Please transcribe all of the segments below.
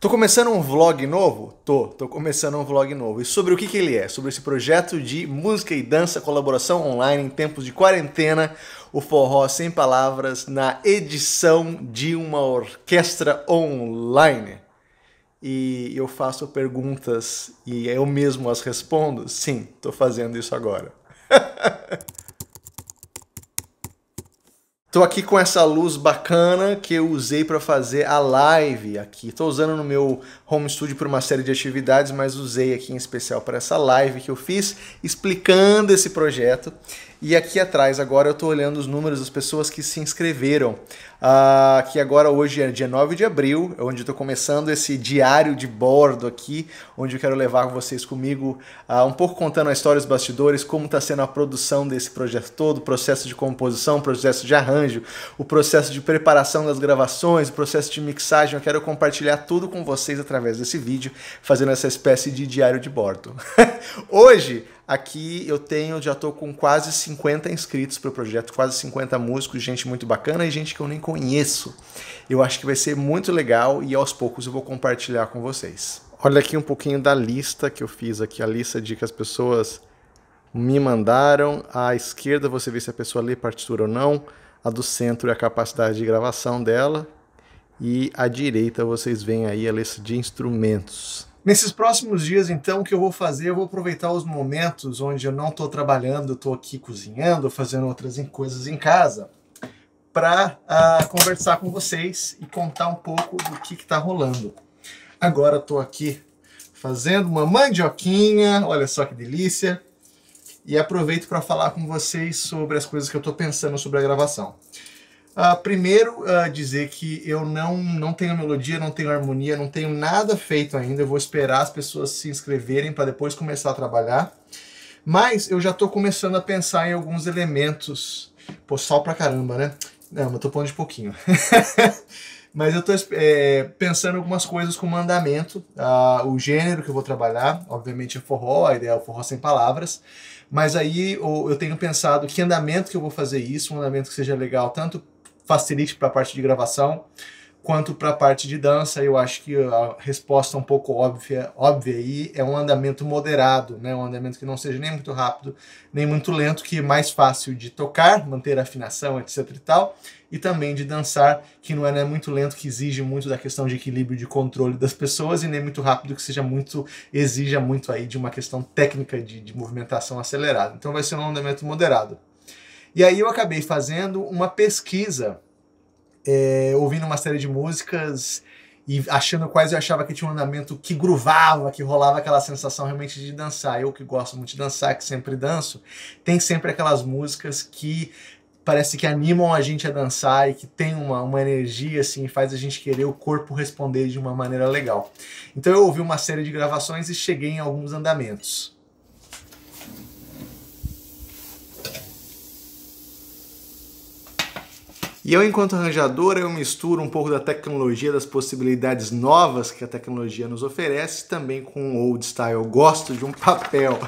Tô começando um vlog novo? Tô, tô começando um vlog novo. E sobre o que, que ele é? Sobre esse projeto de música e dança, colaboração online em tempos de quarentena, o Forró Sem Palavras, na edição de uma orquestra online. E eu faço perguntas e eu mesmo as respondo? Sim, tô fazendo isso agora. Tô aqui com essa luz bacana que eu usei para fazer a live aqui. Tô usando no meu home studio para uma série de atividades, mas usei aqui em especial para essa live que eu fiz explicando esse projeto. E aqui atrás, agora eu estou olhando os números das pessoas que se inscreveram. Uh, que agora hoje é dia 9 de abril, é onde estou começando esse diário de bordo aqui, onde eu quero levar vocês comigo uh, um pouco contando a história dos bastidores, como está sendo a produção desse projeto todo, o processo de composição, o processo de arranjo, o processo de preparação das gravações, o processo de mixagem. Eu quero compartilhar tudo com vocês através desse vídeo, fazendo essa espécie de diário de bordo. hoje Aqui eu tenho, já estou com quase 50 inscritos para o projeto, quase 50 músicos, gente muito bacana e gente que eu nem conheço. Eu acho que vai ser muito legal e aos poucos eu vou compartilhar com vocês. Olha aqui um pouquinho da lista que eu fiz aqui, a lista de que as pessoas me mandaram. À esquerda você vê se a pessoa lê partitura ou não, a do centro é a capacidade de gravação dela e à direita vocês veem aí a lista de instrumentos. Nesses próximos dias, então, o que eu vou fazer? Eu vou aproveitar os momentos onde eu não estou trabalhando, estou aqui cozinhando, fazendo outras coisas em casa, para uh, ah, conversar com vocês e contar um pouco do que está rolando. Agora estou aqui fazendo uma mandioquinha, olha só que delícia, e aproveito para falar com vocês sobre as coisas que eu estou pensando sobre a gravação. Uh, primeiro, uh, dizer que eu não, não tenho melodia, não tenho harmonia, não tenho nada feito ainda. Eu vou esperar as pessoas se inscreverem para depois começar a trabalhar. Mas eu já estou começando a pensar em alguns elementos. Pô, sol pra caramba, né? Não, mas tô pondo de pouquinho. mas eu estou é, pensando algumas coisas com mandamento. Uh, o gênero que eu vou trabalhar, obviamente, é forró, a ideia é o forró sem palavras. Mas aí eu tenho pensado que andamento que eu vou fazer isso, um andamento que seja legal tanto facilite para a parte de gravação. Quanto para a parte de dança, eu acho que a resposta um pouco óbvia, óbvia aí é um andamento moderado, né? um andamento que não seja nem muito rápido, nem muito lento, que é mais fácil de tocar, manter a afinação, etc e tal, e também de dançar, que não é né, muito lento, que exige muito da questão de equilíbrio de controle das pessoas, e nem muito rápido, que seja muito, exija muito aí de uma questão técnica de, de movimentação acelerada. Então vai ser um andamento moderado. E aí eu acabei fazendo uma pesquisa, é, ouvindo uma série de músicas e achando quais eu achava que tinha um andamento que gruvava, que rolava aquela sensação realmente de dançar. Eu que gosto muito de dançar, que sempre danço, tem sempre aquelas músicas que parece que animam a gente a dançar e que tem uma, uma energia assim, faz a gente querer o corpo responder de uma maneira legal. Então eu ouvi uma série de gravações e cheguei em alguns andamentos. E eu, enquanto arranjador, eu misturo um pouco da tecnologia, das possibilidades novas que a tecnologia nos oferece, também com o old style. Eu gosto de um papel.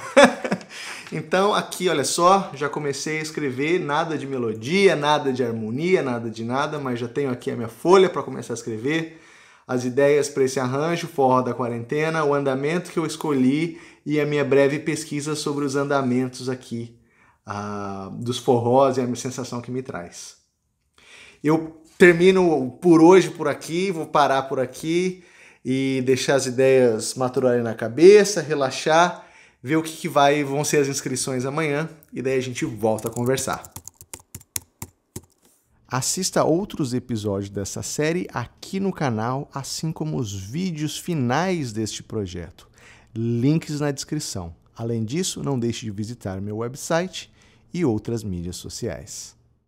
então, aqui, olha só, já comecei a escrever, nada de melodia, nada de harmonia, nada de nada, mas já tenho aqui a minha folha para começar a escrever as ideias para esse arranjo, forró da quarentena, o andamento que eu escolhi e a minha breve pesquisa sobre os andamentos aqui uh, dos forrós e a sensação que me traz. Eu termino por hoje por aqui, vou parar por aqui e deixar as ideias maturarem na cabeça, relaxar, ver o que, que vai vão ser as inscrições amanhã e daí a gente volta a conversar. Assista outros episódios dessa série aqui no canal, assim como os vídeos finais deste projeto. Links na descrição. Além disso, não deixe de visitar meu website e outras mídias sociais.